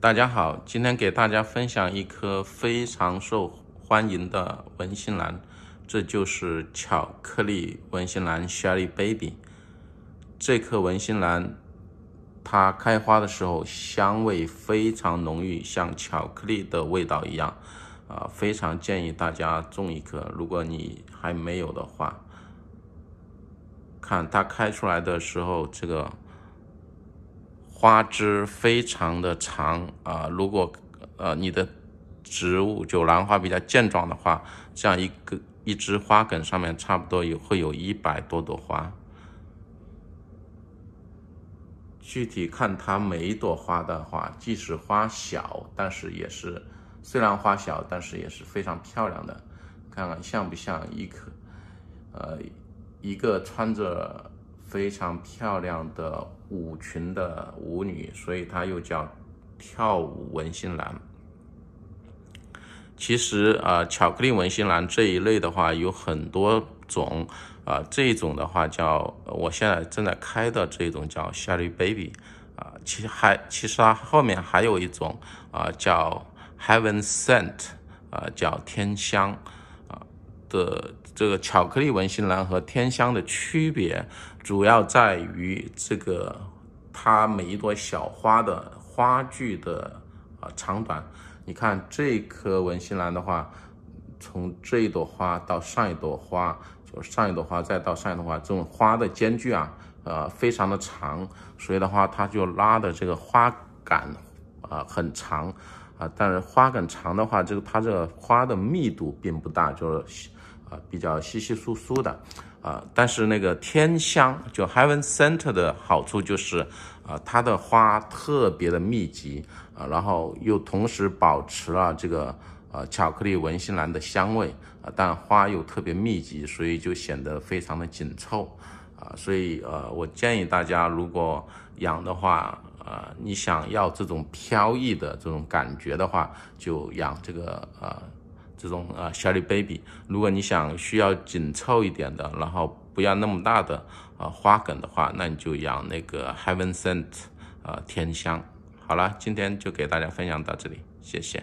大家好，今天给大家分享一颗非常受欢迎的文心兰，这就是巧克力文心兰 s h e l r y Baby。这颗文心兰，它开花的时候香味非常浓郁，像巧克力的味道一样，啊，非常建议大家种一棵。如果你还没有的话，看它开出来的时候，这个。花枝非常的长啊！如果呃你的植物就兰花比较健壮的话，这样一个一支花梗上面差不多有会有一百多朵花。具体看它每一朵花的话，即使花小，但是也是虽然花小，但是也是非常漂亮的。看看像不像一颗呃一个穿着。非常漂亮的舞裙的舞女，所以它又叫跳舞文心兰。其实啊，巧克力文心兰这一类的话有很多种啊，这种的话叫我现在正在开的这种叫 Sherry Baby 啊，其实还其实它后面还有一种啊，叫 Heaven Sent 啊，叫天香。的这个巧克力文心兰和天香的区别，主要在于这个它每一朵小花的花距的啊长短。你看这颗文心兰的话，从这一朵花到上一朵花，就上一朵花再到上一朵花，这种花的间距啊，呃，非常的长，所以的话，它就拉的这个花杆啊很长。啊，但是花梗长的话，这个它这个花的密度并不大，就是稀啊比较稀稀疏疏的啊。但是那个天香就 heaven c e n t 的好处就是啊，它的花特别的密集啊，然后又同时保持了这个呃巧克力文心兰的香味啊，但花又特别密集，所以就显得非常的紧凑。啊，所以呃，我建议大家，如果养的话，呃，你想要这种飘逸的这种感觉的话，就养这个呃这种呃 Shirley Baby。如果你想需要紧凑一点的，然后不要那么大的啊花梗的话，那你就养那个 Heaven s e n t 呃天香。好了，今天就给大家分享到这里，谢谢。